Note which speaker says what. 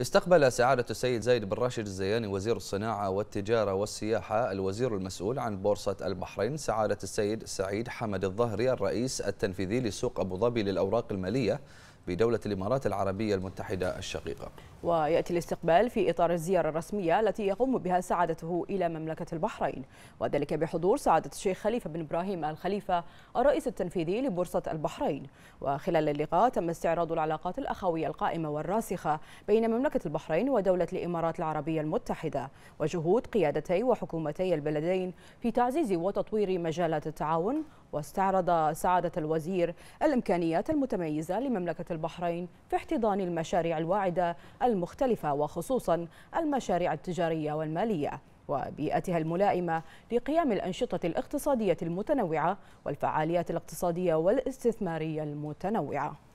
Speaker 1: استقبل سعادة السيد زايد بن راشد الزياني وزير الصناعة والتجارة والسياحة الوزير المسؤول عن بورصة البحرين سعادة السيد سعيد حمد الظهري الرئيس التنفيذي لسوق أبو ظبي للأوراق المالية بدولة الإمارات العربية المتحدة الشقيقة
Speaker 2: ويأتي الاستقبال في إطار الزيارة الرسمية التي يقوم بها سعادته إلى مملكة البحرين وذلك بحضور سعادة الشيخ خليفة بن إبراهيم الخليفة الرئيس التنفيذي لبورصة البحرين وخلال اللقاء تم استعراض العلاقات الأخوية القائمة والراسخة بين مملكة البحرين ودولة الإمارات العربية المتحدة وجهود قيادتي وحكومتي البلدين في تعزيز وتطوير مجالات التعاون واستعرض سعادة الوزير الإمكانيات المتميزة لمملكة البحرين في احتضان المشاريع الواعدة المختلفة وخصوصا المشاريع التجارية والمالية وبيئتها الملائمة لقيام الأنشطة الاقتصادية المتنوعة والفعاليات الاقتصادية والاستثمارية المتنوعة